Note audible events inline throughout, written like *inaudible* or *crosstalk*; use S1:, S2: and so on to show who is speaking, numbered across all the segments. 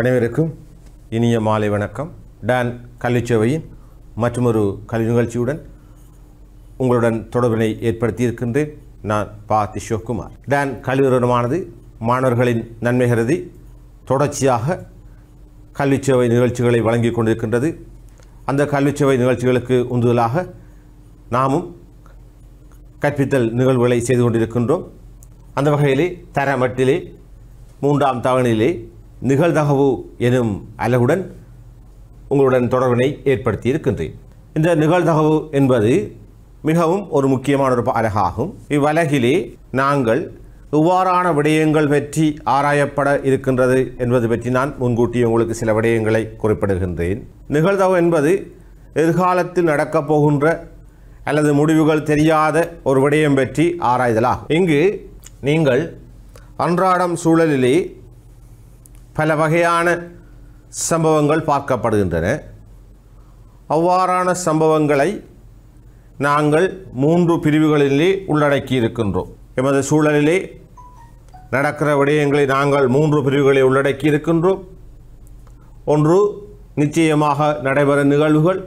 S1: அனைவருக்கும் இனிய மாலை வணக்கம் டான் கல்விச்சேவையின் மற்றொரு கல்வி நிகழ்ச்சியுடன் உங்களுடன் தொடர்பினை ஏற்படுத்தியிருக்கின்றேன் நான் பா திஷோக்குமார் டான் கல்வி நிறுவனமானது மாணவர்களின் நன்மை கருதி தொடர்ச்சியாக கல்விச்சேவை நிகழ்ச்சிகளை வழங்கி கொண்டிருக்கின்றது அந்த கல்விச்சேவை நிகழ்ச்சிகளுக்கு உந்துதலாக நாமும் கற்பித்தல் நிகழ்வுகளை செய்து கொண்டிருக்கின்றோம் அந்த வகையிலே தரமட்டிலே மூன்றாம் தவணையிலே நிகழ்தகவு எனும் அலகுடன் உங்களுடன் தொடர்பினை ஏற்படுத்தி இருக்கின்றேன் இந்த நிகழ்தகவு என்பது மிகவும் ஒரு முக்கியமான ஒரு அலகாகும் இவ்வலகிலே நாங்கள் இவ்வாறான விடயங்கள் பற்றி ஆராயப்பட இருக்கின்றது என்பது பற்றி நான் முன்கூட்டி உங்களுக்கு சில விடயங்களை குறிப்பிடுகின்றேன் நிகழ்தகவு என்பது எதிர்காலத்தில் நடக்கப் போகின்ற அல்லது முடிவுகள் தெரியாத ஒரு விடயம் பற்றி ஆராய்தலாகும் இங்கு நீங்கள் அன்றாடம் சூழலிலே பல வகையான சம்பவங்கள் பார்க்கப்படுகின்றன அவ்வாறான சம்பவங்களை நாங்கள் மூன்று பிரிவுகளிலே உள்ளடக்கி இருக்கின்றோம் எமது சூழலிலே நடக்கிற விடயங்களை நாங்கள் மூன்று பிரிவுகளை உள்ளடக்கி இருக்கின்றோம் ஒன்று நிச்சயமாக நடைபெற நிகழ்வுகள்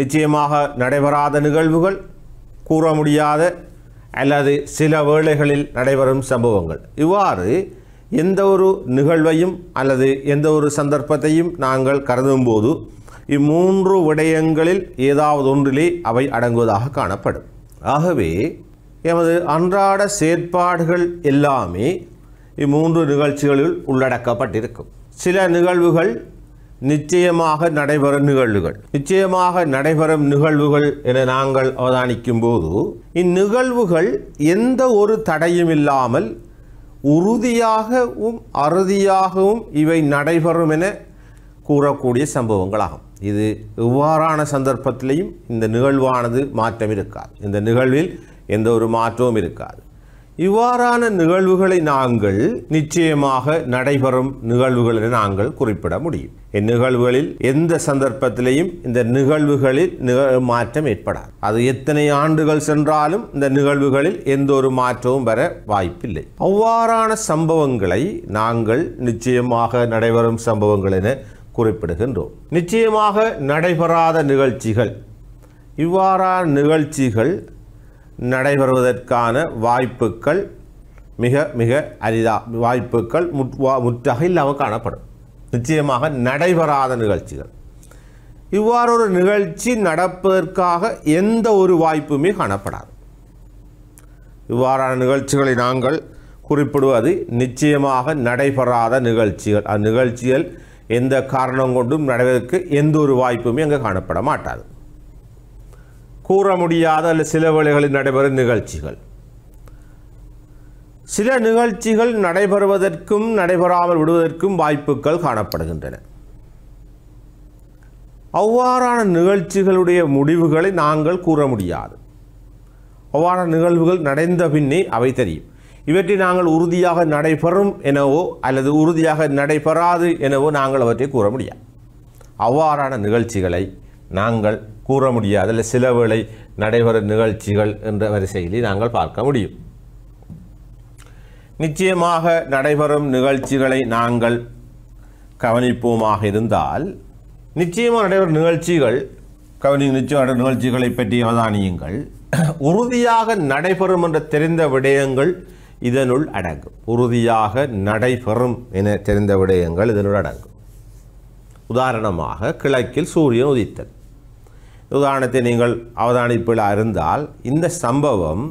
S1: நிச்சயமாக நடைபெறாத நிகழ்வுகள் கூற முடியாத அல்லது சில வேளைகளில் நடைபெறும் சம்பவங்கள் இவ்வாறு எந்த ஒரு நிகழ்வையும் அல்லது எந்த ஒரு சந்தர்ப்பத்தையும் நாங்கள் கருதும் போது இம்மூன்று விடயங்களில் ஏதாவது ஒன்றிலே அவை அடங்குவதாக காணப்படும் ஆகவே எமது அன்றாட செயற்பாடுகள் எல்லாமே இம்மூன்று நிகழ்ச்சிகளில் உள்ளடக்கப்பட்டிருக்கும் சில நிகழ்வுகள் நிச்சயமாக நடைபெறும் நிகழ்வுகள் நிச்சயமாக நடைபெறும் நிகழ்வுகள் என நாங்கள் அவதானிக்கும் போது இந்நிகழ்வுகள் எந்த ஒரு தடையும் இல்லாமல் உறுதியாகவும் அறுதியாகவும் இவை நடைபெறும் என கூறக்கூடிய சம்பவங்களாகும் இது இவ்வாறான சந்தர்ப்பத்திலையும் இந்த நிகழ்வானது மாற்றம் இருக்காது இந்த நிகழ்வில் எந்த ஒரு மாற்றமும் இருக்காது இவ்வாறான நிகழ்வுகளை நாங்கள் நிச்சயமாக நடைபெறும் நிகழ்வுகள் என நாங்கள் குறிப்பிட முடியும் இந்நிகழ்வுகளில் எந்த சந்தர்ப்பத்திலையும் இந்த நிகழ்வுகளில் மாற்றம் ஏற்படாது அது எத்தனை ஆண்டுகள் சென்றாலும் இந்த நிகழ்வுகளில் எந்த ஒரு மாற்றமும் வர வாய்ப்பில்லை அவ்வாறான சம்பவங்களை நாங்கள் நிச்சயமாக நடைபெறும் சம்பவங்கள் என குறிப்பிடுகின்றோம் நிச்சயமாக நடைபெறாத நிகழ்ச்சிகள் இவ்வாறான நிகழ்ச்சிகள் நடைபெறுவதற்கான வாய்ப்புகள் மிக மிக அரிதா வாய்ப்புகள் முற்றாக இல்லாமல் காணப்படும் நிச்சயமாக நடைபெறாத நிகழ்ச்சிகள் இவ்வாறு ஒரு நிகழ்ச்சி நடப்பதற்காக எந்த ஒரு வாய்ப்புமே காணப்படாது இவ்வாறான நிகழ்ச்சிகளை நாங்கள் குறிப்பிடுவது நிச்சயமாக நடைபெறாத நிகழ்ச்சிகள் அந்நிகழ்ச்சிகள் எந்த காரணம் கொண்டும் நடைவதற்கு எந்த ஒரு வாய்ப்புமே அங்கே காணப்பட மாட்டாது கூற முடியாத அல்ல சில வேளைகளில் நடைபெறும் நிகழ்ச்சிகள் சில நிகழ்ச்சிகள் நடைபெறுவதற்கும் நடைபெறாமல் விடுவதற்கும் வாய்ப்புகள் காணப்படுகின்றன அவ்வாறான நிகழ்ச்சிகளுடைய முடிவுகளை நாங்கள் கூற முடியாது அவ்வாறான நிகழ்வுகள் நடந்த பின்னே அவை தெரியும் இவற்றை நாங்கள் உறுதியாக நடைபெறும் எனவோ அல்லது உறுதியாக நடைபெறாது எனவோ நாங்கள் அவற்றை கூற முடியாது அவ்வாறான நிகழ்ச்சிகளை நாங்கள் கூற முடியாது இல்லை சில வேளை நடைபெறும் நிகழ்ச்சிகள் என்ற வரிசையில் நாங்கள் பார்க்க முடியும் நிச்சயமாக நடைபெறும் நிகழ்ச்சிகளை நாங்கள் கவனிப்போமாக இருந்தால் நிச்சயமாக நடைபெறும் நிகழ்ச்சிகள் கவனி நிச்சயம் நிகழ்ச்சிகளை பற்றி அவதானியுங்கள் உறுதியாக நடைபெறும் என்று தெரிந்த விடயங்கள் இதனுள் அடங்கும் உறுதியாக நடைபெறும் என தெரிந்த விடயங்கள் இதனுள் அடங்கும் உதாரணமாக கிழக்கில் சூரியன் உதித்தல் உதாரணத்தை நீங்கள் அவதானிப்பில் அறிந்தால் இந்த சம்பவம்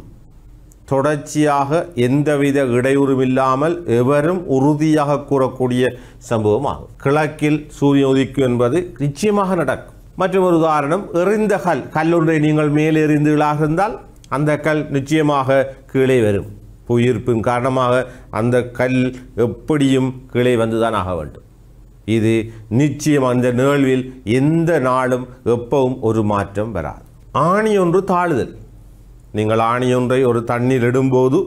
S1: தொடர்ச்சியாக எந்தவித இடையூறும் இல்லாமல் எவரும் உறுதியாக கூறக்கூடிய சம்பவமாகும் கிழக்கில் சூரியன் உதிக்கும் என்பது நிச்சயமாக நடக்கும் மற்றும் ஒரு உதாரணம் எறிந்த கல் கல்லொன்றை நீங்கள் மேலே எறிந்தீர்களாக இருந்தால் அந்த கல் நிச்சயமாக கீழே வரும் புவியீர்ப்பின் காரணமாக அந்த கல் எப்படியும் கீழே வந்துதான் ஆக வேண்டும் இது நிச்சயம் அந்த நிகழ்வில் எந்த நாளும் எப்பவும் ஒரு மாற்றம் வராது ஆணி ஒன்று தாழுதல் நீங்கள் ஆணி ஒன்றை ஒரு தண்ணீர் இடும்போது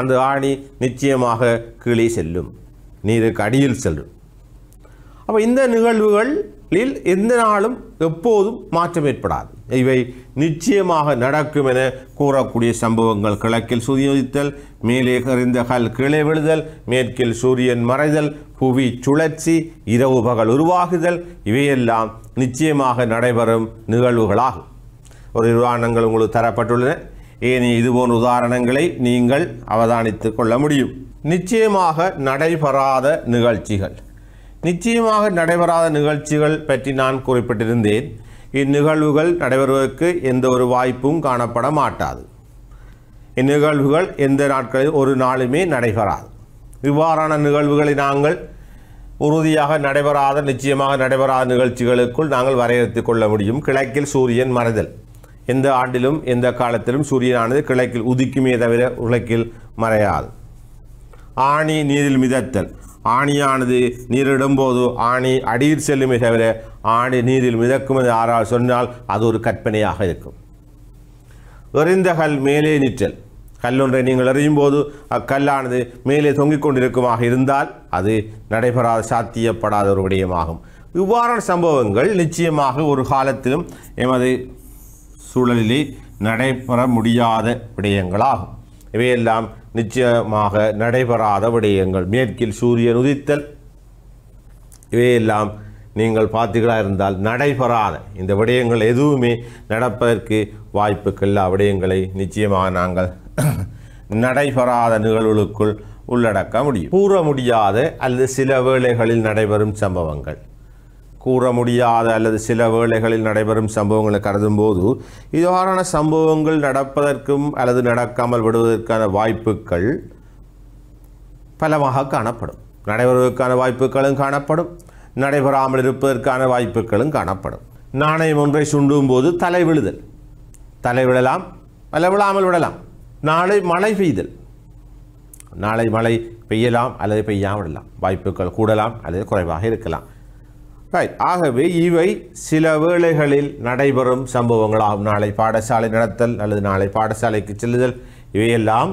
S1: அந்த ஆணி நிச்சயமாக கீழே செல்லும் நீருக்கு அடியில் செல்லும் அப்போ இந்த நிகழ்வுகள் லில் எந்த நாளும் எப்போதும் மாற்றம் ஏற்படாது இவை நிச்சயமாக நடக்கும் என கூறக்கூடிய சம்பவங்கள் கிழக்கில் சுதியுதித்தல் மேலே கறிந்த கல் கீழே விழுதல் மேற்கில் சூரியன் மறைதல் புவி சுழற்சி இரவு பகல் உருவாகுதல் இவையெல்லாம் நிச்சயமாக நடைபெறும் நிகழ்வுகளாகும் ஒரு உதாரணங்கள் உங்களுக்கு தரப்பட்டுள்ளன ஏனி இதுபோன்ற உதாரணங்களை நீங்கள் அவதானித்து கொள்ள முடியும் நிச்சயமாக நடைபெறாத நிகழ்ச்சிகள் நிச்சயமாக நடைபெறாத நிகழ்ச்சிகள் பற்றி நான் குறிப்பிட்டிருந்தேன் இந்நிகழ்வுகள் நடைபெறுவதற்கு எந்த ஒரு வாய்ப்பும் காணப்பட மாட்டாது இந்நிகழ்வுகள் எந்த நாட்களில் ஒரு நாளுமே நடைபெறாது இவ்வாறான நிகழ்வுகளை நாங்கள் உறுதியாக நடைபெறாத நிச்சயமாக நடைபெறாத நிகழ்ச்சிகளுக்குள் நாங்கள் வரையறுத்து கொள்ள முடியும் கிழக்கில் சூரியன் மறைதல் எந்த ஆண்டிலும் எந்த காலத்திலும் சூரியனானது கிழக்கில் உதிக்குமே தவிர உலக்கில் மறையாது ஆணி நீரில் மிதத்தல் ஆணியானது நீரிடும்போது ஆணி அடியில் செல்லுமே தவிர ஆணி நீரில் மிதக்கும் என்று ஆறால் சொன்னால் அது ஒரு கற்பனையாக இருக்கும் எறிந்த கல் மேலே நிற்றல் கல்லொன்றை நீங்கள் எறியும் போது அக்கல்லானது மேலே தொங்கிக் கொண்டிருக்குமாக இருந்தால் அது நடைபெறாத சாத்தியப்படாத ஒரு விடயமாகும் இவ்வாறான சம்பவங்கள் நிச்சயமாக ஒரு காலத்திலும் எமது சூழலிலே நடைபெற முடியாத விடயங்களாகும் இவையெல்லாம் நிச்சயமாக நடைபெறாத விடயங்கள் மேற்கில் சூரியன் உதித்தல் இவையெல்லாம் நீங்கள் பார்த்தீர்களாக இருந்தால் நடைபெறாத இந்த விடயங்கள் எதுவுமே நடப்பதற்கு வாய்ப்புக்கு விடயங்களை நிச்சயமாக நாங்கள் நடைபெறாத நிகழ்வுகளுக்குள் உள்ளடக்க முடியும் கூற முடியாத அல்லது சில வேளைகளில் நடைபெறும் சம்பவங்கள் கூற முடியாத அல்லது சில வேளைகளில் நடைபெறும் சம்பவங்களை கருதும் போது இவ்வாறான சம்பவங்கள் நடப்பதற்கும் அல்லது நடக்காமல் விடுவதற்கான வாய்ப்புகள் பலமாக காணப்படும் நடைபெறுவதற்கான வாய்ப்புகளும் காணப்படும் நடைபெறாமல் இருப்பதற்கான வாய்ப்புகளும் காணப்படும் நாணயம் ஒன்றை சுண்டும் போது தலை விழுதல் தலை விழலாம் அல்ல விழாமல் விடலாம் நாளை மழை பெய்தல் நாளை மழை பெய்யலாம் அல்லது பெய்யாமல் விடலாம் வாய்ப்புகள் கூடலாம் அல்லது குறைவாக இருக்கலாம் ரைட் ஆகவே இவை சில வேளைகளில் நடைபெறும் சம்பவங்களாகும் நாளை பாடசாலை நடத்தல் அல்லது நாளை பாடசாலைக்கு செல்லுதல் இவையெல்லாம்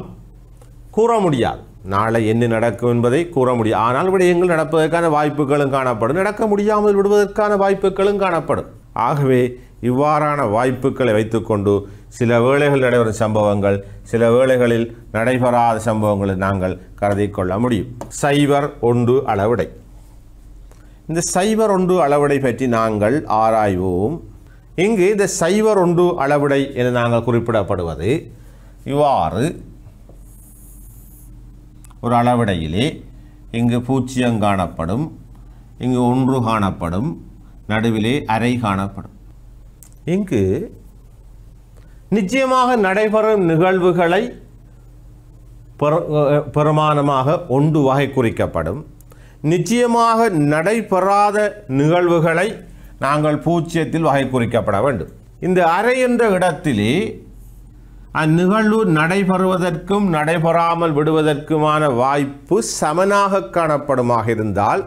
S1: கூற முடியாது நாளை என்ன நடக்கும் என்பதை கூற முடியும் ஆனால் விடயங்கள் நடப்பதற்கான வாய்ப்புகளும் காணப்படும் நடக்க முடியாமல் விடுவதற்கான வாய்ப்புகளும் காணப்படும் ஆகவே இவ்வாறான வாய்ப்புகளை வைத்துக்கொண்டு சில வேளைகள் நடைபெறும் சம்பவங்கள் சில வேளைகளில் நடைபெறாத சம்பவங்களை நாங்கள் கருதி கொள்ள முடியும் சைவர் ஒன்று அளவிடை இந்த சைவர் ஒன்று அளவடை பற்றி நாங்கள் ஆராய்வோம் இங்கு இந்த சைவர் ஒன்று அளவடை என நாங்கள் குறிப்பிடப்படுவது இவ்வாறு ஒரு அளவடையிலே இங்கு பூச்சியம் காணப்படும் இங்கு ஒன்று காணப்படும் நடுவிலே அரை காணப்படும் இங்கு நிச்சயமாக நடைபெறும் நிகழ்வுகளை பெருமானமாக ஒன்று வகை குறிக்கப்படும் நிச்சயமாக நடைபெறாத நிகழ்வுகளை நாங்கள் பூச்சியத்தில் வகை குறிக்கப்பட வேண்டும் இந்த அறை என்ற இடத்திலே அந்நிகழ்வு நடைபெறுவதற்கும் நடைபெறாமல் விடுவதற்குமான வாய்ப்பு சமனாக காணப்படுமாக இருந்தால்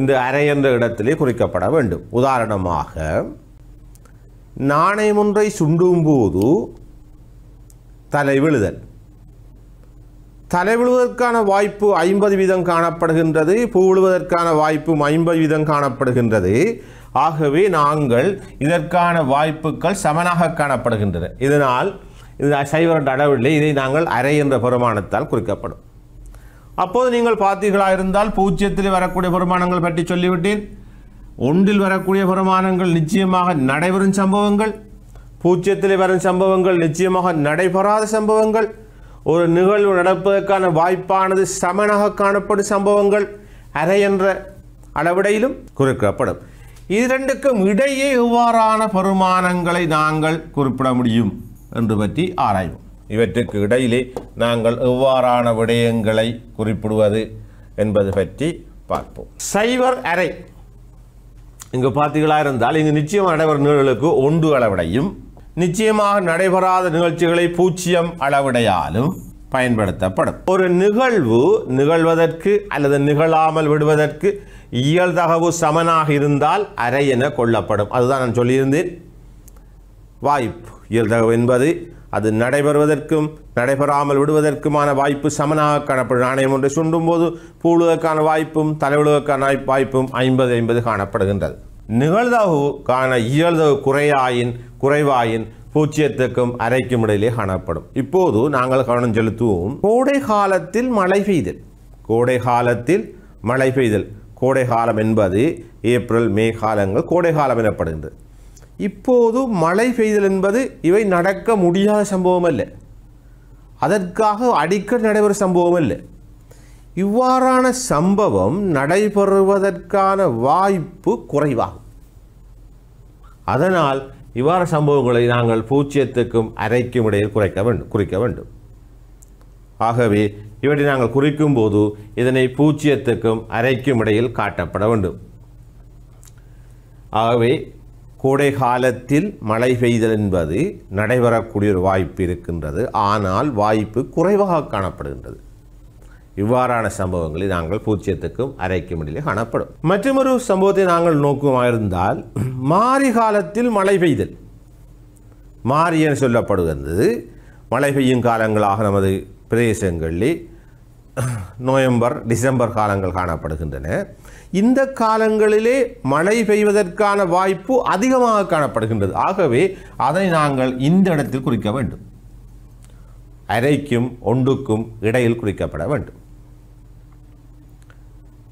S1: இந்த அறை என்ற இடத்திலே குறிக்கப்பட வேண்டும் உதாரணமாக நாணயம் ஒன்றை சுண்டும் போது தலை விழுதல் தலை விழுவதற்கான வாய்ப்பு ஐம்பது வீதம் காணப்படுகின்றது பூ விழுவதற்கான வாய்ப்பும் ஐம்பது வீதம் காணப்படுகின்றது ஆகவே நாங்கள் இதற்கான வாய்ப்புகள் சமனாக காணப்படுகின்றன இதனால் இது சைவரட் அளவில்லை இதை நாங்கள் அரை என்ற பெருமானத்தால் குறிக்கப்படும் அப்போது நீங்கள் பார்த்தீர்களாக இருந்தால் பூஜ்ஜியத்தில் வரக்கூடிய பெருமானங்கள் பற்றி சொல்லிவிட்டேன் ஒன்றில் வரக்கூடிய பெருமானங்கள் நிச்சயமாக நடைபெறும் சம்பவங்கள் பூஜ்ஜியத்தில் வரும் சம்பவங்கள் நிச்சயமாக நடைபெறாத சம்பவங்கள் ஒரு நிகழ்வு நடப்பதற்கான வாய்ப்பானது சமனாக காணப்படும் சம்பவங்கள் அரை என்ற அளவிடையிலும் குறிக்கப்படும் இது ரெண்டுக்கும் இடையே எவ்வாறான பெருமானங்களை நாங்கள் குறிப்பிட முடியும் என்று பற்றி ஆராய்வோம் இவற்றுக்கு இடையிலே நாங்கள் எவ்வாறான விடயங்களை குறிப்பிடுவது என்பது பற்றி பார்ப்போம் சைவர் அறை இங்கு பார்த்தீங்களா இருந்தால் இங்கு நிச்சயம் நடைபெறும் நிகழ்வுகளுக்கு ஒன்று அளவிடையும் நிச்சயமாக நடைபெறாத நிகழ்ச்சிகளை பூச்சியம் அளவிடையாலும் பயன்படுத்தப்படும் ஒரு நிகழ்வு நிகழ்வதற்கு அல்லது நிகழாமல் விடுவதற்கு இயல்தகவு சமனாக இருந்தால் அரை என கொள்ளப்படும் அதுதான் நான் சொல்லியிருந்தேன் வாய்ப்பு இயல்தகவு என்பது அது நடைபெறுவதற்கும் நடைபெறாமல் விடுவதற்குமான வாய்ப்பு சமனாக காணப்படும் நாணயம் ஒன்றை சுண்டும் போது பூழுவதற்கான வாய்ப்பும் வாய்ப்பு வாய்ப்பும் ஐம்பது ஐம்பது காணப்படுகின்றது நிகழ்தவு காண இயல்தவு குறையாயின் குறைவாயின் பூச்சியத்துக்கும் அரைக்கும் இடையிலே காணப்படும் இப்போது நாங்கள் கவனம் செலுத்துவோம் கோடை காலத்தில் மழை பெய்தல் கோடை காலத்தில் மழை பெய்தல் கோடை காலம் என்பது ஏப்ரல் மே காலங்கள் கோடை காலம் எனப்படுகின்றது இப்போது மழை பெய்தல் என்பது இவை நடக்க முடியாத சம்பவம் அல்ல அதற்காக அடிக்கடி நடைபெறும் சம்பவம் இல்லை இவ்வாறான சம்பவம் நடைபெறுவதற்கான வாய்ப்பு குறைவாகும் அதனால் இவ்வாறு சம்பவங்களை நாங்கள் பூஜ்ஜியத்துக்கும் அரைக்கும் இடையில் குறைக்க வேண்டும் குறிக்க வேண்டும் ஆகவே இவற்றை நாங்கள் குறிக்கும் போது இதனை பூஜ்ஜியத்துக்கும் அரைக்கும் இடையில் காட்டப்பட வேண்டும் ஆகவே கோடை காலத்தில் மழை பெய்தல் என்பது நடைபெறக்கூடிய ஒரு வாய்ப்பு இருக்கின்றது ஆனால் வாய்ப்பு குறைவாக காணப்படுகின்றது இவ்வாறான சம்பவங்களை நாங்கள் பூஜ்ஜியத்துக்கும் அரைக்கும் இடையிலே காணப்படும் மற்றொரு சம்பவத்தை நாங்கள் நோக்குமாயிருந்தால் மாறி காலத்தில் மழை பெய்தல் மாறி என சொல்லப்படுகின்றது மழை பெய்யும் காலங்களாக நமது பிரதேசங்களில் நவம்பர் டிசம்பர் காலங்கள் காணப்படுகின்றன இந்த காலங்களிலே மழை பெய்வதற்கான வாய்ப்பு அதிகமாக காணப்படுகின்றது ஆகவே அதை நாங்கள் இந்த இடத்தில் குறிக்க வேண்டும் அரைக்கும் ஒன்றுக்கும் இடையில் குறிக்கப்பட வேண்டும்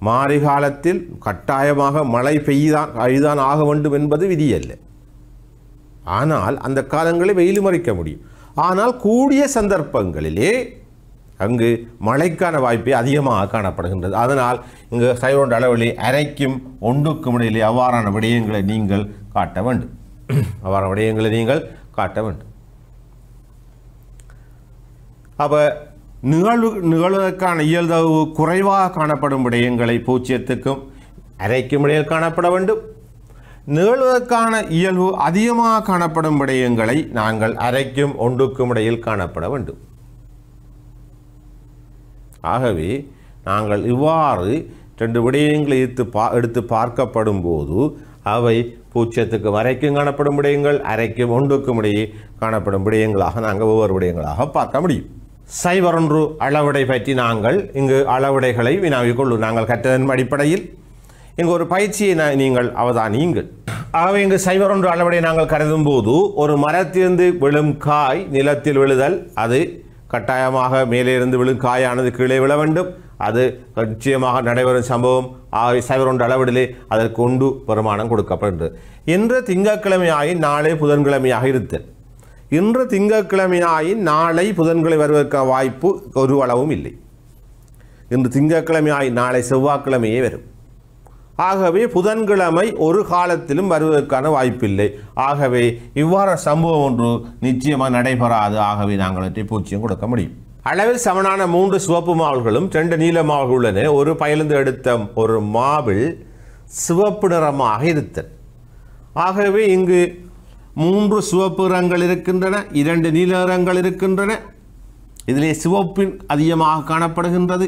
S1: மாறி காலத்தில் கட்டாயமாக மழை பெய்தான் அழிதான் ஆக வேண்டும் என்பது விதியல்ல ஆனால் அந்த காலங்களில் வெயில் மறைக்க முடியும் ஆனால் கூடிய சந்தர்ப்பங்களிலே அங்கு மழைக்கான வாய்ப்பே அதிகமாக காணப்படுகின்றது அதனால் இங்கு சைவண்ட அளவில் அரைக்கும் ஒன்றுக்கும் இடையிலே அவ்வாறான விடயங்களை நீங்கள் காட்ட வேண்டும் அவ்வாறான விடயங்களை நீங்கள் காட்ட வேண்டும் அப்போ நிகழ்வு நிகழ்வதற்கான இயல்தவு குறைவாக காணப்படும் விடயங்களை பூச்சியத்துக்கும் அரைக்கும் இடையில் காணப்பட வேண்டும் நிகழ்வதற்கான இயல்பு அதிகமாக காணப்படும் விடயங்களை நாங்கள் அரைக்கும் ஒன்றுக்கும் இடையில் காணப்பட வேண்டும் ஆகவே நாங்கள் இவ்வாறு ரெண்டு விடயங்களை எடுத்து பா எடுத்து பார்க்கப்படும் போது அவை பூச்சத்துக்கு வரைக்கும் காணப்படும் விடயங்கள் அரைக்கும் ஒன்றுக்கும் இடையே காணப்படும் விடயங்களாக நாங்கள் ஒவ்வொரு விடயங்களாக பார்க்க முடியும் சைவரொன்று அளவிடை பற்றி நாங்கள் இங்கு அளவிடைகளை வினாவிக் கொள்ளும் நாங்கள் கற்றதன் அடிப்படையில் இங்கு ஒரு பயிற்சியை நீங்கள் அவதானியுங்கள் ஆகவே இங்கு சைவரொன்று அளவுடை நாங்கள் கருதும் போது ஒரு மரத்திலிருந்து விழும் காய் நிலத்தில் விழுதல் அது கட்டாயமாக மேலே இருந்து விழும் காயானது கீழே விழ வேண்டும் அது நிச்சயமாக நடைபெறும் சம்பவம் ஆகவே சைவரொன்று அளவிடலே அதற்கு உண்டு வருமானம் கொடுக்கப்படுகின்றது இன்று திங்கட்கிழமையாகி நாளே புதன்கிழமையாக இருத்தல் இன்று ஆயின் நாளை புதன்கிழமை வருவதற்கான வாய்ப்பு ஒரு அளவும் இல்லை இன்று திங்கட்கிழமையாயின் நாளை செவ்வாய்க்கிழமையே வரும் ஆகவே புதன்கிழமை ஒரு காலத்திலும் வருவதற்கான வாய்ப்பில்லை ஆகவே இவ்வாறு சம்பவம் ஒன்று நிச்சயமாக நடைபெறாது ஆகவே நாங்கள் அவற்றை பூச்சியம் கொடுக்க முடியும் அளவில் சமனான மூன்று சிவப்பு மாவுகளும் ரெண்டு நீல மாவுகள் உள்ளன ஒரு பயலிருந்து எடுத்த ஒரு மாவில் சிவப்பு நிறமாக இருத்தல் ஆகவே இங்கு மூன்று சிவப்பு நிறங்கள் இருக்கின்றன இரண்டு நீல நிறங்கள் இருக்கின்றன இதிலே சிவப்பின் அதிகமாக காணப்படுகின்றது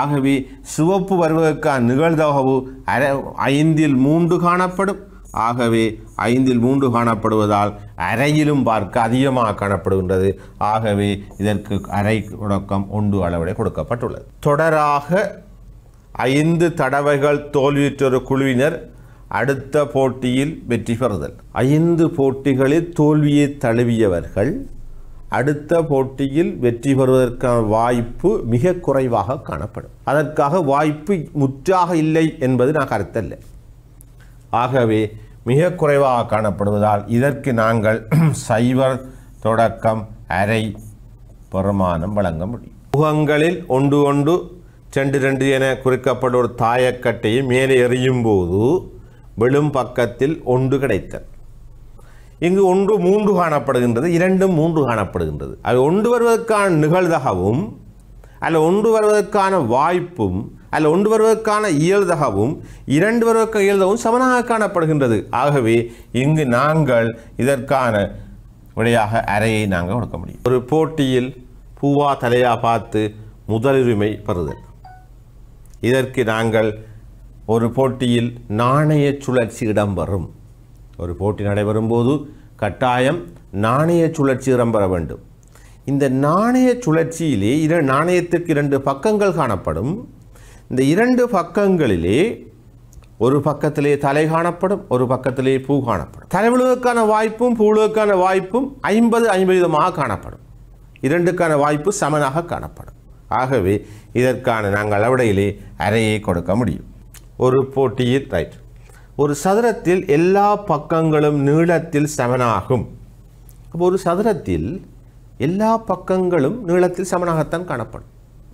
S1: ஆகவே சிவப்பு வருவதற்கான நிகழ்தகவு அரை ஐந்தில் மூன்று காணப்படும் ஆகவே ஐந்தில் மூன்று காணப்படுவதால் அறையிலும் பார்க்க அதிகமாக காணப்படுகின்றது ஆகவே இதற்கு அரை தொடக்கம் ஒன்று அளவிட கொடுக்கப்பட்டுள்ளது தொடராக ஐந்து தடவைகள் தோல்வியுற்றொரு குழுவினர் அடுத்த போட்டியில் வெற்றி பெறுதல் ஐந்து போட்டிகளில் தோல்வியை தழுவியவர்கள் அடுத்த போட்டியில் வெற்றி பெறுவதற்கான வாய்ப்பு மிக குறைவாக காணப்படும் அதற்காக வாய்ப்பு முற்றாக இல்லை என்பது நான் கருத்தல்ல ஆகவே மிக குறைவாக காணப்படுவதால் இதற்கு நாங்கள் *clears throat* சைவர் தொடக்கம் அரை பெருமானம் வழங்க முடியும் முகங்களில் ஒன்று ஒன்று ரெண்டு ரெண்டு என குறிக்கப்பட்ட ஒரு தாயக்கட்டையை மேலே எறியும் போது விழும் பக்கத்தில் ஒன்று கிடைத்தல் இங்கு ஒன்று மூன்று காணப்படுகின்றது இரண்டும் மூன்று காணப்படுகின்றது அது ஒன்று வருவதற்கான நிகழ்தகவும் அல்ல ஒன்று வருவதற்கான வாய்ப்பும் அல்ல ஒன்று வருவதற்கான இயல்தகவும் இரண்டு வருவதற்கு இயல்தகவும் சமனாக காணப்படுகின்றது ஆகவே இங்கு நாங்கள் இதற்கான விடையாக அறையை நாங்கள் கொடுக்க முடியும் ஒரு போட்டியில் பூவா தலையா பார்த்து முதலுரிமை பெறுதல் இதற்கு நாங்கள் ஒரு போட்டியில் நாணய சுழற்சி இடம்பெறும் ஒரு போட்டி நடைபெறும் போது கட்டாயம் நாணய சுழற்சி இடம் பெற வேண்டும் இந்த நாணய சுழற்சியிலே இர நாணயத்திற்கு இரண்டு பக்கங்கள் காணப்படும் இந்த இரண்டு பக்கங்களிலே ஒரு பக்கத்திலே தலை காணப்படும் ஒரு பக்கத்திலே பூ காணப்படும் தலைவிழுவதற்கான வாய்ப்பும் பூழுவதற்கான வாய்ப்பும் ஐம்பது ஐம்பது விதமாக காணப்படும் இரண்டுக்கான வாய்ப்பு சமனாக காணப்படும் ஆகவே இதற்கான நாங்கள் அளவடையிலே அறையை கொடுக்க முடியும் ஒரு போட்டியில் ரைட் ஒரு சதுரத்தில் எல்லா பக்கங்களும் நீளத்தில் சமனாகும் அப்போ ஒரு சதுரத்தில் எல்லா பக்கங்களும் நீளத்தில் சமனாகத்தான் காணப்படும்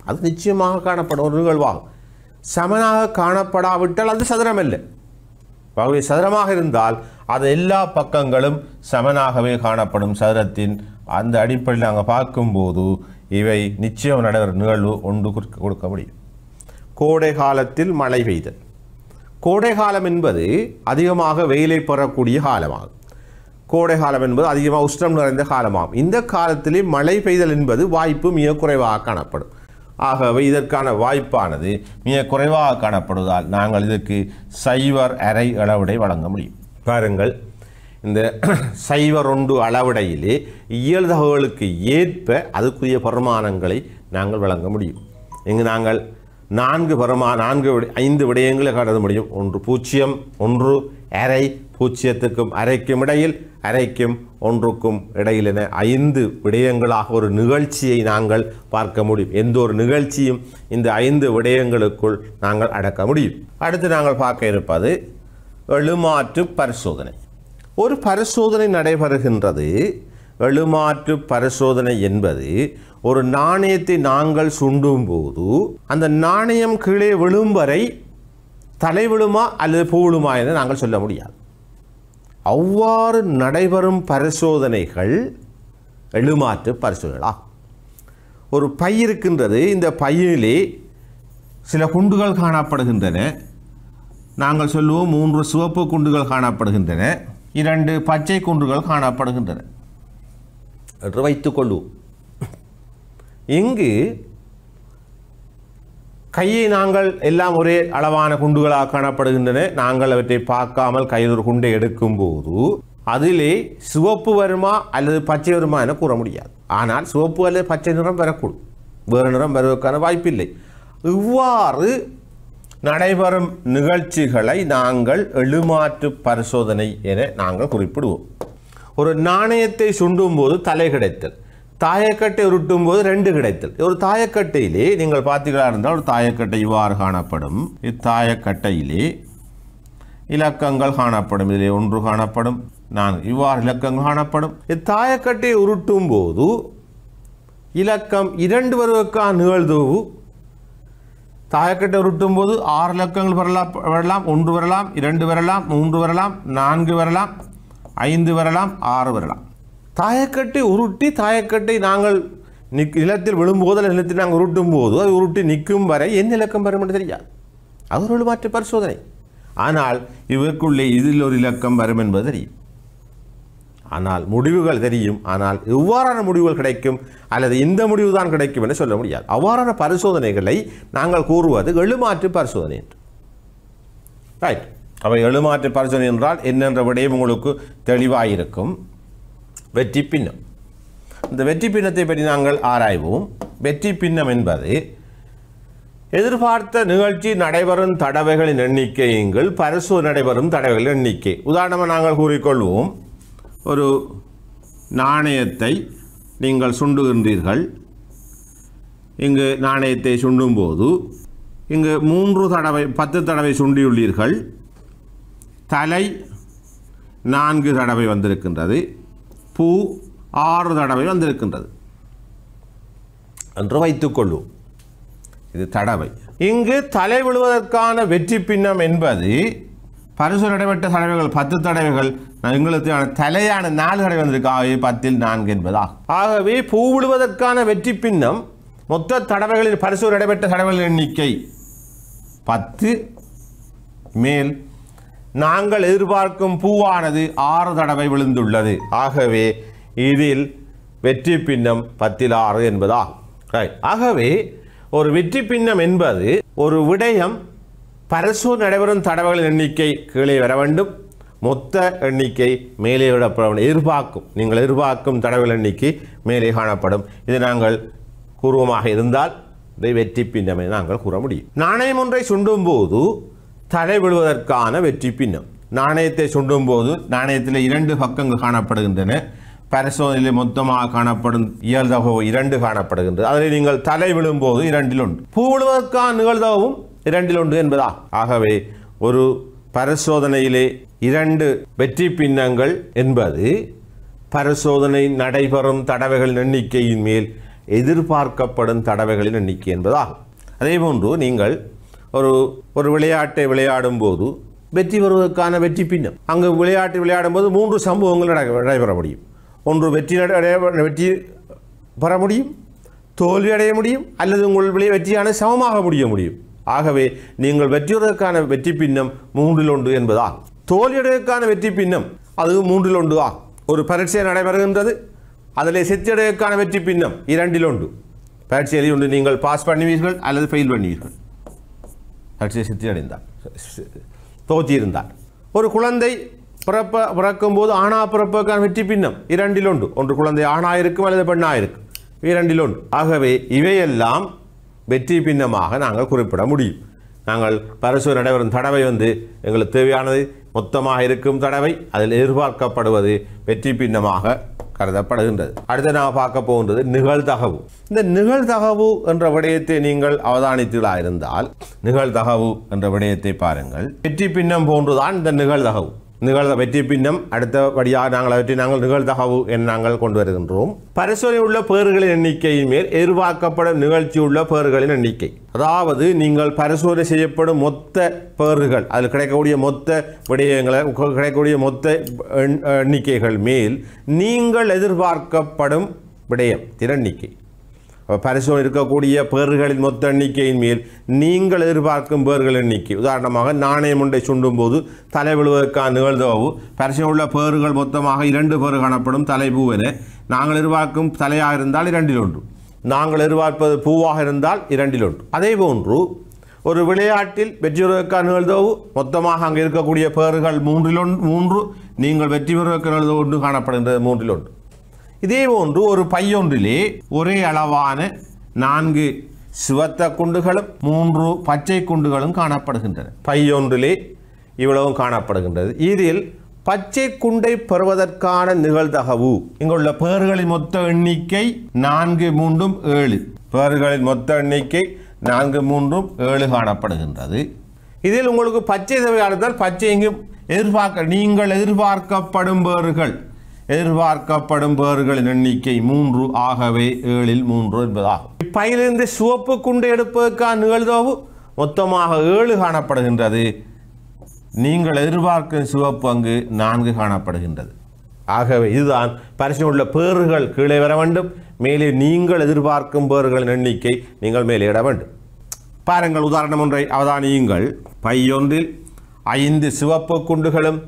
S1: அது நிச்சயமாக காணப்படும் ஒரு நிகழ்வாகும் சமனாக காணப்படாவிட்டால் அது சதுரம் இல்லை ஆகவே சதுரமாக இருந்தால் அது எல்லா பக்கங்களும் சமனாகவே காணப்படும் சதுரத்தின் அந்த அடிப்படையில் நாங்கள் பார்க்கும்போது இவை நிச்சயம் நடவர் நிகழ்வு ஒன்று கொடுக்க முடியும் கோடை காலத்தில் மழை பெய்தல் கோடை காலம் என்பது அதிகமாக வெயிலை பெறக்கூடிய காலமாகும் கோடை காலம் என்பது அதிகமாக உஷ்ணம் நிறைந்த காலமாகும் இந்த காலத்திலே மழை பெய்தல் என்பது வாய்ப்பு மிக குறைவாக காணப்படும் ஆகவே இதற்கான வாய்ப்பானது மிக குறைவாக காணப்படுவதால் நாங்கள் இதற்கு சைவர் அரை அளவிடை வழங்க முடியும் பாருங்கள் இந்த *clears throat* சைவர் ஒன்று அளவுடையிலே இயல் தகவலுக்கு ஏற்ப அதுக்குரிய பரிமாணங்களை நாங்கள் வழங்க முடியும் இங்கு நாங்கள் நான்கு பரமா நான்கு ஐந்து விடயங்களை காட்ட முடியும் ஒன்று பூஜ்ஜியம் ஒன்று அரை பூஜ்ஜியத்துக்கும் அரைக்கும் இடையில் அரைக்கும் ஒன்றுக்கும் இடையில் என ஐந்து விடயங்களாக ஒரு நிகழ்ச்சியை நாங்கள் பார்க்க முடியும் எந்த ஒரு நிகழ்ச்சியும் இந்த ஐந்து விடயங்களுக்குள் நாங்கள் அடக்க முடியும் அடுத்து நாங்கள் பார்க்க இருப்பது எழுமாற்று பரிசோதனை ஒரு பரிசோதனை நடைபெறுகின்றது எழுமாற்று பரிசோதனை என்பது ஒரு நாணயத்தை நாங்கள் சுண்டும் போது அந்த நாணயம் கீழே விழும் வரை தலை விழுமா அல்லது பூவிழுமா என்று நாங்கள் சொல்ல முடியாது அவ்வாறு நடைபெறும் பரிசோதனைகள் எழுமாற்று பரிசோதனைகளா ஒரு பை இருக்கின்றது இந்த பையிலே சில குண்டுகள் காணப்படுகின்றன நாங்கள் சொல்லுவோம் மூன்று சிவப்பு குண்டுகள் காணப்படுகின்றன இரண்டு பச்சை குண்டுகள் காணப்படுகின்றன என்று வைத்துக்கொள்வோம் இங்கு கையை நாங்கள் எல்லாம் ஒரே அளவான குண்டுகளாக காணப்படுகின்றன நாங்கள் அவற்றை பார்க்காமல் கையில் ஒரு குண்டை எடுக்கும்போது அதிலே சிவப்பு வருமா அல்லது பச்சை வருமா என கூற முடியாது ஆனால் சிவப்பு அல்லது பச்சை நிறம் வரக்கூடும் வேறு நிறம் வருவதற்கான வாய்ப்பில்லை இவ்வாறு நடைபெறும் நிகழ்ச்சிகளை நாங்கள் எழுமாற்று பரிசோதனை என நாங்கள் குறிப்பிடுவோம் ஒரு நாணயத்தை சுண்டும் போது தலை கிடைத்தல் தாயக்கட்டை உருட்டும் போது ரெண்டு கிடைத்தல் ஒரு தாயக்கட்டையிலே நீங்கள் பார்த்தீங்களா இருந்தால் ஒரு தாயக்கட்டை இவ்வாறு காணப்படும் இத்தாயக்கட்டையிலே இலக்கங்கள் காணப்படும் இதிலே ஒன்று காணப்படும் நான்கு இவ்வாறு இலக்கங்கள் காணப்படும் இத்தாயக்கட்டை உருட்டும் போது இலக்கம் இரண்டு வருவக்கான நிகழ்தவு தாயக்கட்டை உருட்டும் போது ஆறு இலக்கங்கள் வரலாம் வரலாம் ஒன்று வரலாம் இரண்டு வரலாம் மூன்று வரலாம் நான்கு வரலாம் ஐந்து வரலாம் ஆறு வரலாம் தாயக்கட்டை உருட்டி தாயக்கட்டை நாங்கள் நிக் நிலத்தில் விழும்போது அல்ல நிலத்தில் நாங்கள் உருட்டும் போது அது உருட்டி நிற்கும் வரை என் இலக்கம் வரும் என்று தெரியாது அது ஒரு மாற்று பரிசோதனை ஆனால் இவருக்குள்ளே இதில் ஒரு இலக்கம் வரும் என்பது தெரியும் ஆனால் முடிவுகள் தெரியும் ஆனால் எவ்வாறான முடிவுகள் கிடைக்கும் அல்லது இந்த முடிவு தான் கிடைக்கும் என்று சொல்ல முடியாது அவ்வாறான பரிசோதனைகளை நாங்கள் கூறுவது எழுமாற்று பரிசோதனை என்று ரைட் அவை எழுமாற்று பரிசோதனை என்றால் என்னென்ற விடயம் உங்களுக்கு தெளிவாயிருக்கும் வெற்றி பின்னம் இந்த வெற்றி பின்னத்தை பற்றி நாங்கள் ஆராய்வோம் வெற்றி பின்னம் என்பது எதிர்பார்த்த நிகழ்ச்சி நடைபெறும் தடவைகளின் எண்ணிக்கையுங்கள் பரசு நடைபெறும் தடவைகளின் எண்ணிக்கை உதாரணமாக நாங்கள் கூறிக்கொள்வோம் ஒரு நாணயத்தை நீங்கள் சுண்டுகின்றீர்கள் இங்கு நாணயத்தை சுண்டும்போது இங்கு மூன்று தடவை பத்து தடவை சுண்டியுள்ளீர்கள் தலை நான்கு தடவை வந்திருக்கின்றது பூ ஆறு தடவை வந்திருக்கின்றது என்று வைத்துக்கொள்ளும் இது தடவை இங்கு தலை விழுவதற்கான வெற்றி பின்னம் என்பது பரிசு நடைபெற்ற தடவைகள் பத்து தடவைகள் எங்களுக்கு தலையான நாலு தடவை வந்திருக்கு ஆகவே பத்தில் நான்கு என்பதா ஆகவே பூ விழுவதற்கான வெற்றி பின்னம் மொத்த தடவைகளில் பரிசு நடைபெற்ற தடவைகளின் எண்ணிக்கை பத்து மேல் நாங்கள் எதிர்பார்க்கும் பூவானது ஆறு தடவை விழுந்துள்ளது ஆகவே இதில் வெற்றி பின்னம் பத்தில் ஆறு என்பதா ஆகவே ஒரு வெற்றி பின்னம் என்பது ஒரு விடயம் பரசு நடைபெறும் தடவைகளின் எண்ணிக்கை கீழே வர வேண்டும் மொத்த எண்ணிக்கை மேலே வேண்டும் எதிர்பார்க்கும் நீங்கள் எதிர்பார்க்கும் தடவைகள் எண்ணிக்கை மேலே காணப்படும் இது நாங்கள் கூர்வமாக இருந்தால் இதை வெற்றி பின்னமே நாங்கள் கூற முடியும் நாணயம் ஒன்றை சுண்டும் போது தலை விழுவதற்கான வெற்றி பின்னம் நாணயத்தை சுடும் போது நாணயத்தில் இரண்டு பக்கங்கள் காணப்படுகின்றன பரிசோதனையில் மொத்தமாக காணப்படும் இயல்தகவு இரண்டு காணப்படுகின்றது அதில் நீங்கள் தலை விழும்போது இரண்டில் ஒன்று பூ விழுவதற்கான நிகழ்தகவும் இரண்டில் ஒன்று என்பதா ஆகவே ஒரு பரிசோதனையிலே இரண்டு வெற்றி பின்னங்கள் என்பது பரிசோதனை நடைபெறும் தடவைகளின் எண்ணிக்கையின் மேல் எதிர்பார்க்கப்படும் தடவைகளின் எண்ணிக்கை என்பதாகும் அதேபோன்று நீங்கள் ஒரு ஒரு விளையாட்டை விளையாடும் போது வெற்றி பெறுவதற்கான வெற்றி பின்னம் அங்கு விளையாட்டு விளையாடும் போது மூன்று சம்பவங்கள் நடைபெற முடியும் ஒன்று வெற்றி வெற்றி பெற முடியும் தோல்வி அடைய முடியும் அல்லது உங்கள் விளைய வெற்றியான சமமாக முடிய முடியும் ஆகவே நீங்கள் வெற்றியுறதற்கான வெற்றி பின்னம் மூன்றில் ஒன்று என்பதாகும் தோல்வியடைவதற்கான வெற்றி பின்னம் அது மூன்றில் ஒன்று ஆகும் ஒரு பரீட்சை நடைபெறுகின்றது அதில் செத்தியடைவதற்கான வெற்றி பின்னம் இரண்டில் ஒன்று பரீட்சையில் ஒன்று நீங்கள் பாஸ் பண்ணுவீர்கள் அல்லது ஃபெயில் பண்ணுவீர்கள் சக்தி சித்தி அடைந்தார் தோற்றியிருந்தார் ஒரு குழந்தை பிறப்ப பிறக்கும் போது ஆணா பிறப்புக்கான வெற்றி பின்னம் இரண்டில் ஒன்று ஒன்று குழந்தை ஆணா இருக்கும் அல்லது பெண்ணாக இருக்கும் இரண்டில் ஒன்று ஆகவே இவையெல்லாம் வெற்றி பின்னமாக நாங்கள் குறிப்பிட முடியும் நாங்கள் பரிசு நடைபெறும் தடவை வந்து எங்களுக்கு தேவையானது மொத்தமாக இருக்கும் தடவை அதில் எதிர்பார்க்கப்படுவது வெற்றி பின்னமாக கருதப்படுகின்றது அடுத்து நாம் பார்க்க போகின்றது நிகழ்தகவு இந்த நிகழ்தகவு என்ற விடயத்தை நீங்கள் அவதானித்தீர்களா இருந்தால் நிகழ்தகவு என்ற விடயத்தை பாருங்கள் வெற்றி பின்னம் போன்றுதான் இந்த நிகழ்தகவு நிகழ்ந்த வெற்றி பின்னம் அடுத்தபடியாக நாங்கள் அவற்றை நாங்கள் நிகழ்தகவு என நாங்கள் கொண்டு வருகின்றோம் பரிசோதனை உள்ள பேர்களின் எண்ணிக்கையின் மேல் எதிர்பார்க்கப்படும் நிகழ்ச்சி உள்ள பேர்களின் எண்ணிக்கை அதாவது நீங்கள் பரிசோதனை செய்யப்படும் மொத்த பேர்கள் அதில் கிடைக்கக்கூடிய மொத்த விடயங்களை கிடைக்கக்கூடிய மொத்த எண்ணிக்கைகள் மேல் நீங்கள் எதிர்பார்க்கப்படும் விடயம் திறன்னிக்கை பரிசோதனை இருக்கக்கூடிய பேர்களின் மொத்த எண்ணிக்கையின் மேல் நீங்கள் எதிர்பார்க்கும் பேர்கள் எண்ணிக்கை உதாரணமாக நாணயம் ஒன்றை சுண்டும் போது தலை விழுவதற்கான நிகழ்ந்தவு பரிசோதனை உள்ள பேர்கள் மொத்தமாக இரண்டு பேர் காணப்படும் தலை பூவென நாங்கள் எதிர்பார்க்கும் தலையாக இருந்தால் இரண்டில் ஒன்று நாங்கள் எதிர்பார்ப்பது பூவாக இருந்தால் இரண்டில் ஒன்று அதே போன்று ஒரு விளையாட்டில் வெற்றி பெறுவதற்கான நிகழ்ந்தவு மொத்தமாக அங்கே இருக்கக்கூடிய பேர்கள் மூன்றில் ஒன்று மூன்று நீங்கள் வெற்றி பெறுவதற்கு நிகழ்தகவு ஒன்று காணப்படுகின்றது மூன்றில் ஒன்று இதே போன்று ஒரு பையொன்றிலே ஒரே அளவான நான்கு சிவத்த குண்டுகளும் மூன்று பச்சை குண்டுகளும் காணப்படுகின்றன பையொன்றிலே இவ்வளவும் காணப்படுகின்றது இதில் பச்சை குண்டை பெறுவதற்கான நிகழ்தகவு இங்குள்ள பேர்களின் மொத்த எண்ணிக்கை நான்கு மூன்றும் ஏழு பேர்களின் மொத்த எண்ணிக்கை நான்கு மூன்றும் ஏழு காணப்படுகின்றது இதில் உங்களுக்கு பச்சை தேவையானதால் பச்சை இங்கு எதிர்பார்க்க நீங்கள் எதிர்பார்க்கப்படும் பேர்கள் எதிர்பார்க்கப்படும் பேர்களின் எண்ணிக்கை மூன்று ஆகவே ஏழில் மூன்று என்பதாகும் இப்பயிலிருந்து சிவப்பு குண்டு எடுப்பதற்கான நிகழ்தோவு மொத்தமாக ஏழு காணப்படுகின்றது நீங்கள் எதிர்பார்க்கும் சிவப்பு அங்கு நான்கு காணப்படுகின்றது ஆகவே இதுதான் பரிசு உள்ள பேர்கள் கீழே வர வேண்டும் மேலே நீங்கள் எதிர்பார்க்கும் பேர்களின் எண்ணிக்கை நீங்கள் மேலே இட வேண்டும் பாருங்கள் உதாரணம் ஒன்றை அவதானியுங்கள் பையொன்றில் ஐந்து சிவப்பு குண்டுகளும்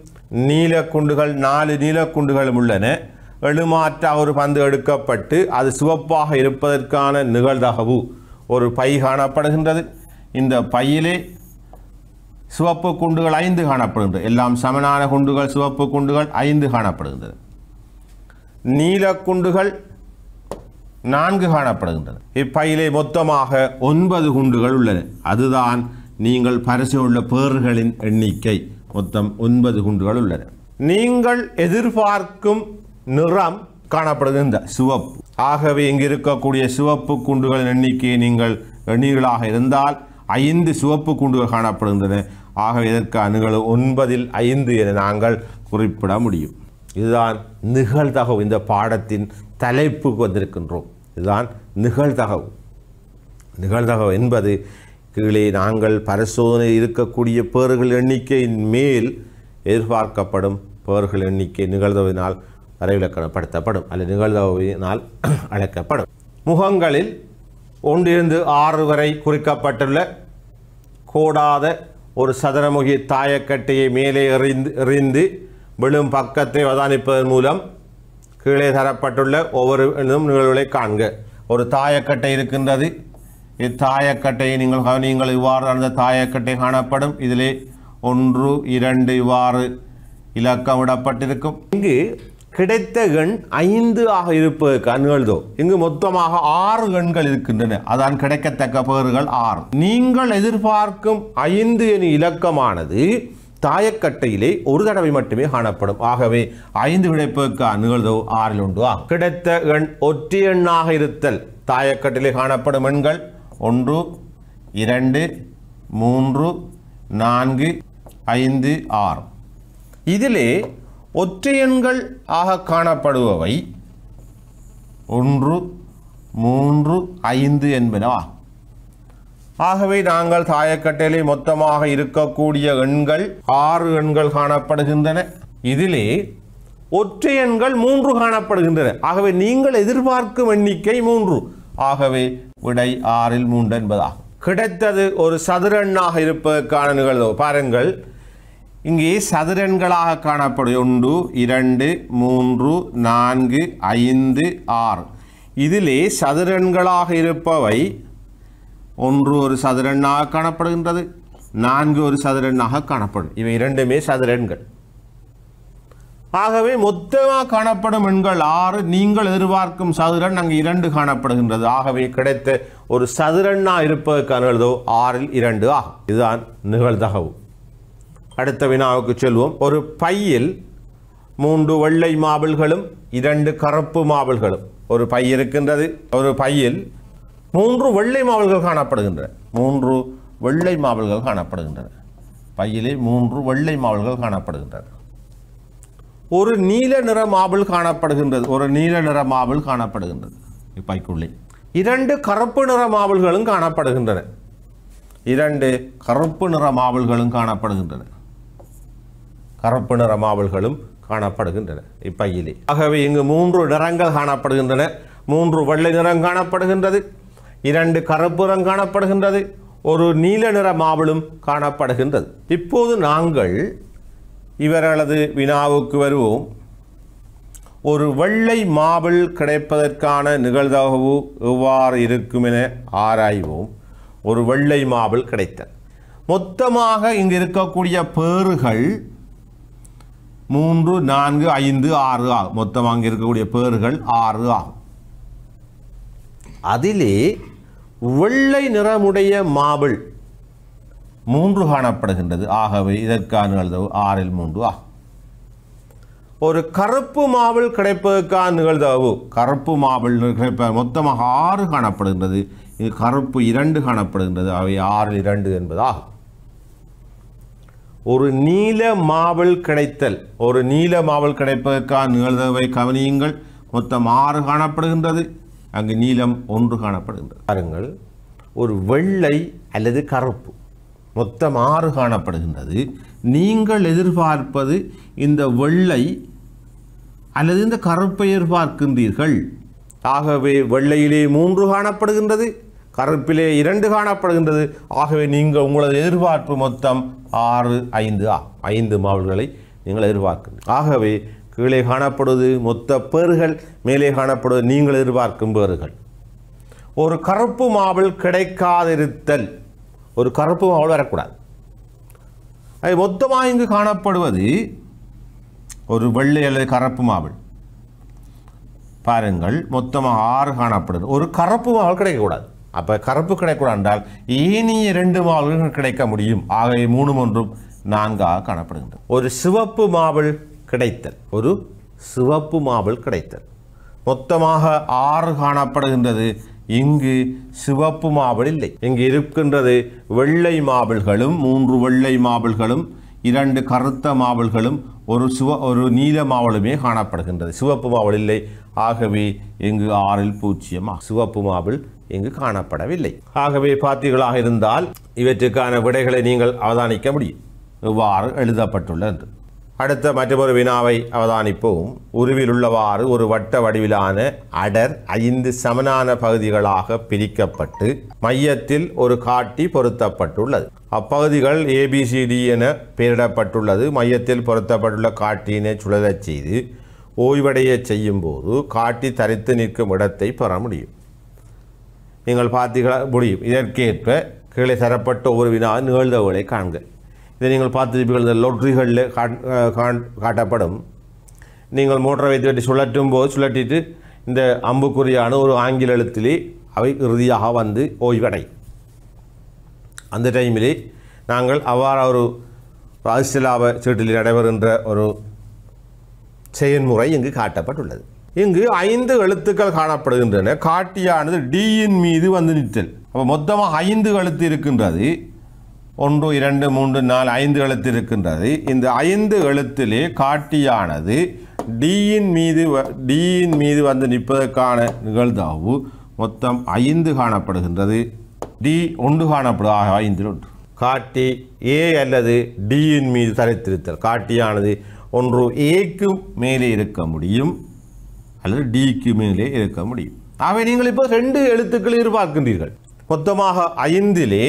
S1: நீலக்குண்டுகள் நாலு நீலக்குண்டுகளும் உள்ளன எழுமாற்ற ஒரு பந்து எடுக்கப்பட்டு அது சிவப்பாக இருப்பதற்கான நிகழ்தகவு ஒரு பை காணப்படுகின்றது இந்த பையிலே சிவப்பு குண்டுகள் ஐந்து காணப்படுகின்றது எல்லாம் சமனான குண்டுகள் சிவப்பு குண்டுகள் ஐந்து காணப்படுகின்றது நீலக்குண்டுகள் நான்கு காணப்படுகின்றன இப்பையிலே மொத்தமாக ஒன்பது குண்டுகள் உள்ளன அதுதான் நீங்கள் பரிசு உள்ள பேர்களின் எண்ணிக்கை மொத்தம் ஒன்பது குண்டுகள் உள்ளன நீங்கள் எதிர்பார்க்கும் நிறம் காணப்படுது இந்த சிவப்பு ஆகவே இங்கு இருக்கக்கூடிய சிவப்பு குண்டுகளின் எண்ணிக்கையை நீங்கள் எண்ணீர்களாக இருந்தால் ஐந்து சிவப்பு குண்டுகள் காணப்படுகின்றன ஆகவே இதற்கு அணுகள் ஒன்பதில் ஐந்து என நாங்கள் குறிப்பிட முடியும் இதுதான் நிகழ்தகவு இந்த பாடத்தின் தலைப்புக்கு வந்திருக்கின்றோம் இதுதான் நிகழ்தகவு நிகழ்தகவு என்பது கீழே நாங்கள் பரிசோதனை இருக்கக்கூடிய பேர்கள் எண்ணிக்கையின் மேல் எதிர்பார்க்கப்படும் பேர்கள் எண்ணிக்கை நிகழ்தவினால் வரைவிலக்கணப்படுத்தப்படும் அல்லது நிகழ்ந்தவினால் *clears throat* அழைக்கப்படும் முகங்களில் ஒன்றிருந்து ஆறு வரை குறிக்கப்பட்டுள்ள கூடாத ஒரு சதுரமுகி தாயக்கட்டையை மேலே எறிந்து எறிந்து விழும் பக்கத்தை அவதானிப்பதன் மூலம் கீழே தரப்பட்டுள்ள ஒவ்வொரு நிகழ்வுகளை காண்க ஒரு தாயக்கட்டை இருக்கின்றது இத்தாயக்கட்டையை நீங்கள் கவனியுங்கள் இவ்வாறு அந்த தாயக்கட்டை காணப்படும் இதிலே ஒன்று இரண்டு இவ்வாறு இலக்கம் விடப்பட்டிருக்கும் இங்கு கிடைத்த கண் ஐந்து ஆக இருப்பது கண்கள் தோ இங்கு மொத்தமாக ஆறு கண்கள் இருக்கின்றன அதான் கிடைக்கத்தக்க பெயர்கள் ஆறு நீங்கள் எதிர்பார்க்கும் ஐந்து என இலக்கமானது தாயக்கட்டையிலே ஒரு தடவை மட்டுமே காணப்படும் ஆகவே ஐந்து விடைப்புக்கு அணுகல்தோ ஆறில் உண்டு கிடைத்த எண் ஒற்றி எண்ணாக இருத்தல் தாயக்கட்டிலே காணப்படும் எண்கள் ஒன்று இரண்டு மூன்று நான்கு ஐந்து ஆறு இதிலே ஒற்றையன்கள் ஆக காணப்படுபவை ஒன்று மூன்று ஐந்து என்பனவா ஆகவே நாங்கள் தாயக்கட்டையிலே மொத்தமாக இருக்கக்கூடிய எண்கள் ஆறு எண்கள் காணப்படுகின்றன இதிலே ஒற்றை எண்கள் மூன்று காணப்படுகின்றன ஆகவே நீங்கள் எதிர்பார்க்கும் எண்ணிக்கை மூன்று ஆகவே விடை ஆறில் மூன்று என்பதாகும் கிடைத்தது ஒரு சதுரண்ணாக இருப்பதற்கான நிகழ்வு பாருங்கள் இங்கே சதுரன்களாக காணப்படும் ஒன்று இரண்டு மூன்று நான்கு ஐந்து ஆறு இதிலே சதுரன்களாக இருப்பவை ஒன்று ஒரு சதுரனாக காணப்படுகின்றது நான்கு ஒரு சதுரனாக காணப்படும் இவை இரண்டுமே சதுரன்கள் ஆகவே மொத்தமாக காணப்படும் எண்கள் ஆறு நீங்கள் எதிர்பார்க்கும் சதுரன் அங்கு இரண்டு காணப்படுகின்றது ஆகவே கிடைத்த ஒரு சதுரண்ணா இருப்பதற்கானதோ ஆறில் இரண்டு ஆகும் இதுதான் நிகழ்தகவு அடுத்த வினாவுக்கு செல்வோம் ஒரு பையில் மூன்று வெள்ளை மாபிள்களும் இரண்டு கருப்பு மாபிள்களும் ஒரு பை இருக்கின்றது ஒரு பையில் மூன்று வெள்ளை மாவல்கள் காணப்படுகின்றன மூன்று வெள்ளை மாவல்கள் காணப்படுகின்றன பையிலே மூன்று வெள்ளை மாவல்கள் காணப்படுகின்றன ஒரு நீல நிற மாபிள் காணப்படுகின்றது ஒரு நீல நிற மாபிள் காணப்படுகின்றது பைக்குள்ளே இரண்டு கருப்பு நிற மாபிள்களும் காணப்படுகின்றன இரண்டு கருப்பு நிற மாபிள்களும் காணப்படுகின்றன கருப்பு நிற மாபிள்களும் காணப்படுகின்றன இப்பையிலே ஆகவே இங்கு மூன்று நிறங்கள் காணப்படுகின்றன மூன்று வெள்ளை நிறம் காணப்படுகின்றது இரண்டு கருப்பு நிறம் காணப்படுகின்றது ஒரு நீல நிற மாவிலும் காணப்படுகின்றது இப்போது நாங்கள் இவர்களது வினாவுக்கு வருவோம் ஒரு வெள்ளை மாபிள் கிடைப்பதற்கான நிகழ்தகவு எவ்வாறு இருக்கும் என ஆராய்வோம் ஒரு வெள்ளை மாபிள் கிடைத்த மொத்தமாக இங்கு இருக்கக்கூடிய பேறுகள் மூன்று நான்கு ஐந்து ஆறு ஆகும் மொத்தமாக அங்கே இருக்கக்கூடிய பேறுகள் ஆறு ஆகும் அதிலே வெள்ளை நிறமுடைய மாபிள் மூன்று காணப்படுகின்றது ஆகவே இதற்கான நிகழ்தவு ஆறில் மூன்று ஆகும் ஒரு கருப்பு மாவில் கிடைப்பதற்கான நிகழ்தகவு கருப்பு மாவில் கிடைப்ப மொத்தமாக ஆறு காணப்படுகின்றது இது கருப்பு இரண்டு காணப்படுகின்றது அவை ஆறில் இரண்டு என்பதாக ஒரு நீல மாவல் கிடைத்தல் ஒரு நீல மாவல் கிடைப்பதற்கான நிகழ்தகவை கவனியுங்கள் மொத்தம் ஆறு காணப்படுகின்றது அங்கு நீளம் ஒன்று காணப்படுகின்றது பாருங்கள் ஒரு வெள்ளை அல்லது கருப்பு மொத்தம் ஆறு காணப்படுகின்றது நீங்கள் எதிர்பார்ப்பது இந்த வெள்ளை அல்லது இந்த கருப்பை எதிர்பார்க்கின்றீர்கள் ஆகவே வெள்ளையிலே மூன்று காணப்படுகின்றது கருப்பிலே இரண்டு காணப்படுகின்றது ஆகவே நீங்கள் உங்களது எதிர்பார்ப்பு மொத்தம் ஆறு ஐந்து ஐந்து மாவல்களை நீங்கள் எதிர்பார்க்கிறீர்கள் ஆகவே கீழே காணப்படுவது மொத்த பேறுகள் மேலே காணப்படுவது நீங்கள் எதிர்பார்க்கும் பேறுகள் ஒரு கருப்பு மாவல் கிடைக்காதிருத்தல் ஒரு கருப்பும் அவள் வரக்கூடாது அது மொத்தமாக இங்கு காணப்படுவது ஒரு வெள்ளை அல்லது கருப்பு மாவிள் பாருங்கள் மொத்தமாக ஆறு காணப்படுது ஒரு கறப்பு மாவள் கிடைக்கக்கூடாது அப்போ கருப்பு கிடைக்கூடாது என்றால் ஏனிய ரெண்டு மாவள்கள் கிடைக்க முடியும் ஆகவே மூணு ஒன்றும் நான்காக காணப்படுகின்றது ஒரு சிவப்பு மாவள் கிடைத்தல் ஒரு சிவப்பு மாவள் கிடைத்தல் மொத்தமாக ஆறு காணப்படுகின்றது இங்கு சிவப்பு மாபிள் இல்லை இங்கு இருக்கின்றது வெள்ளை மாபிள்களும் மூன்று வெள்ளை மாபிள்களும் இரண்டு கருத்த மாவல்களும் ஒரு சிவ ஒரு நீல மாவலுமே காணப்படுகின்றது சிவப்பு மாவல் இல்லை ஆகவே இங்கு ஆறில் பூஜ்ஜியமா சிவப்பு மாவில் இங்கு காணப்படவில்லை ஆகவே பாத்திகளாக இருந்தால் இவற்றுக்கான விடைகளை நீங்கள் அவதானிக்க முடியும் இவ்வாறு என்று அடுத்த மற்றொரு வினாவை அவதானிப்போம் உருவிலுள்ளவாறு ஒரு வட்ட வடிவிலான அடர் ஐந்து சமனான பகுதிகளாக பிரிக்கப்பட்டு மையத்தில் ஒரு காட்டி பொருத்தப்பட்டுள்ளது அப்பகுதிகள் ஏபிசிடி என பெயரிடப்பட்டுள்ளது மையத்தில் பொருத்தப்பட்டுள்ள காட்டியினை சுழலச் செய்து ஓய்வடைய செய்யும் போது காட்டி தரித்து நிற்கும் இடத்தை பெற முடியும் நீங்கள் பார்த்தீர்களா முடியும் இதற்கேற்ப கீழே தரப்பட்ட ஒரு வினா நிகழ்ந்தவர்களை காண்கள் இதை நீங்கள் பார்த்துருப்பீர்கள் இந்த லொட்ரிகளில் காட்டப்படும் நீங்கள் மோட்டரை வைத்து வெட்டி சுழட்டும் போது சுழட்டிட்டு இந்த அம்புக்குறியான ஒரு ஆங்கில எழுத்திலே அவை இறுதியாக வந்து ஓய்வடை அந்த டைமிலே நாங்கள் அவ்வாறு ஒரு ராசிலாப சீட்டில் நடைபெறுகின்ற ஒரு செயல்முறை இங்கு காட்டப்பட்டுள்ளது இங்கு ஐந்து எழுத்துக்கள் காணப்படுகின்றன காட்டியானது டியின் மீது வந்து நிற்றல் அப்போ மொத்தமாக ஐந்து எழுத்து இருக்கின்றது ஒன்று இரண்டு மூன்று நாலு ஐந்து எழுத்து இருக்கின்றது இந்த ஐந்து எழுத்திலே காட்டியானது டியின் மீது டியின் மீது வந்து நிற்பதற்கான நிகழ்தாவு மொத்தம் ஐந்து காணப்படுகின்றது டி ஒன்று காணப்படும் ஆக ஐந்தில் ஒன்று காட்டி ஏ அல்லது டியின் மீது தரைத்திருத்தல் காட்டியானது ஒன்று ஏக்கு மேலே இருக்க முடியும் அல்லது டிக்கு மேலே இருக்க முடியும் ஆகவே நீங்கள் இப்போ ரெண்டு எழுத்துக்கள் எதிர்பார்க்கின்றீர்கள் மொத்தமாக ஐந்திலே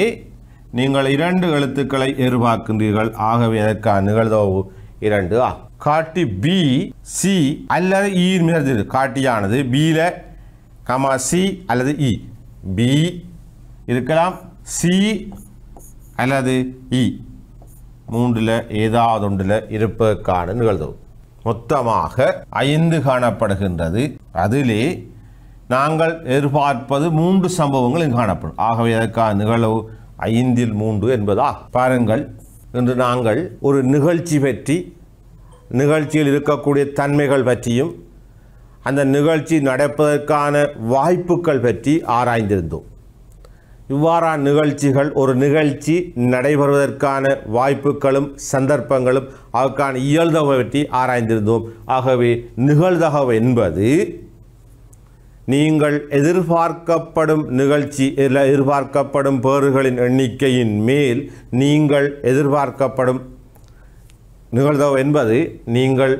S1: நீங்கள் இரண்டு எழுத்துக்களை எதிர்பார்க்கின்றீர்கள் ஆகவே அதற்கான நிகழ்தவு இரண்டு ஆ காட்டி பி சி அல்லது இ மிகது காட்டியானது பியில் கமா சி அல்லது இ பி இருக்கலாம் சி அல்லது இ மூன்றில் ஏதாவது ஒன்றில் இருப்பதற்கான நிகழ்தவு மொத்தமாக ஐந்து காணப்படுகின்றது அதிலே நாங்கள் எதிர்பார்ப்பது மூன்று சம்பவங்களும் காணப்படும் ஆகவே அதற்கான நிகழ்வு ஐந்தில் மூன்று என்பதா பாருங்கள் இன்று நாங்கள் ஒரு நிகழ்ச்சி பற்றி நிகழ்ச்சியில் இருக்கக்கூடிய தன்மைகள் பற்றியும் அந்த நிகழ்ச்சி நடப்பதற்கான வாய்ப்புகள் பற்றி ஆராய்ந்திருந்தோம் இவ்வாறான நிகழ்ச்சிகள் ஒரு நிகழ்ச்சி நடைபெறுவதற்கான வாய்ப்புகளும் சந்தர்ப்பங்களும் அதற்கான இயல்தகவை பற்றி ஆராய்ந்திருந்தோம் ஆகவே நிகழ்தகவு என்பது நீங்கள் எதிர்பார்க்கப்படும் நிகழ்ச்சி எதிர்பார்க்கப்படும் பேறுகளின் எண்ணிக்கையின் மேல் நீங்கள் எதிர்பார்க்கப்படும் நிகழ்தோ என்பது நீங்கள்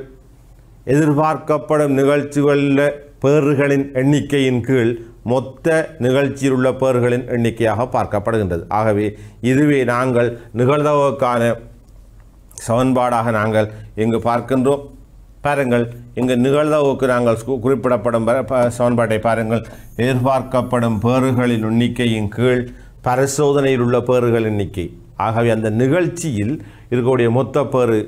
S1: எதிர்பார்க்கப்படும் நிகழ்ச்சிகளில் பேறுகளின் எண்ணிக்கையின் கீழ் மொத்த நிகழ்ச்சியில் உள்ள பேர்களின் எண்ணிக்கையாக பார்க்கப்படுகின்றது ஆகவே இதுவே நாங்கள் நிகழ்தவுக்கான சமன்பாடாக நாங்கள் இங்கு பார்க்கின்றோம் பாருங்கள் இங்கு நிகழ்தவுக்கு நாங்கள் குறிப்பிடப்படும் சமன்பாட்டை பாருங்கள் எதிர்பார்க்கப்படும் பேறுகளின் எண்ணிக்கையின் கீழ் பரிசோதனையில் உள்ள பேறுகள் எண்ணிக்கை ஆகவே அந்த நிகழ்ச்சியில் இருக்கக்கூடிய மொத்த பேறு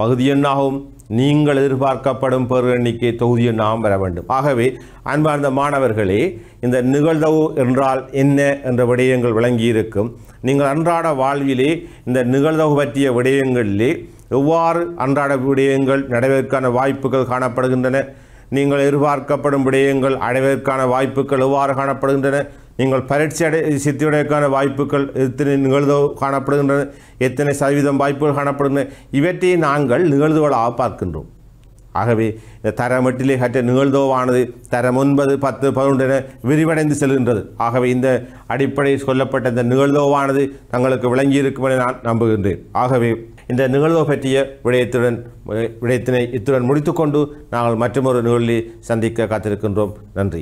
S1: பகுதி எண்ணாகவும் நீங்கள் எதிர்பார்க்கப்படும் பேரு எண்ணிக்கை தொகுதி எண்ணாகவும் பெற வேண்டும் ஆகவே அன்பார்ந்த மாணவர்களே இந்த நிகழ்தவு என்றால் என்ன என்ற விடயங்கள் விளங்கியிருக்கும் நீங்கள் அன்றாட வாழ்விலே இந்த நிகழ்தவு பற்றிய விடயங்களிலே எவ்வாறு அன்றாட விடயங்கள் நடைபெறக்கான வாய்ப்புகள் காணப்படுகின்றன நீங்கள் எதிர்பார்க்கப்படும் விடயங்கள் அடைவதற்கான வாய்ப்புகள் எவ்வாறு காணப்படுகின்றன நீங்கள் பரீட்சை அடை சித்தியுடையக்கான வாய்ப்புகள் எத்தனை நிகழ்வு காணப்படுகின்றன எத்தனை சதவீதம் வாய்ப்புகள் காணப்படுகின்றன இவற்றை நாங்கள் நிகழ்வுகளாக பார்க்கின்றோம் ஆகவே இந்த தரம் எட்டிலே கற்ற நிகழ்தோவானது தரம் ஒன்பது பத்து பதினொன்று விரிவடைந்து செல்கின்றது ஆகவே இந்த அடிப்படையில் சொல்லப்பட்ட இந்த நிகழ்தோவானது தங்களுக்கு விளங்கியிருக்கும் என நான் நம்புகின்றேன் ஆகவே இந்த நிகழ்வை பற்றிய விடயத்துடன் விடயத்தினை இத்துடன் முடித்துக்கொண்டு நாங்கள் மற்றொரு நிகழ்வில் சந்திக்க காத்திருக்கின்றோம் நன்றி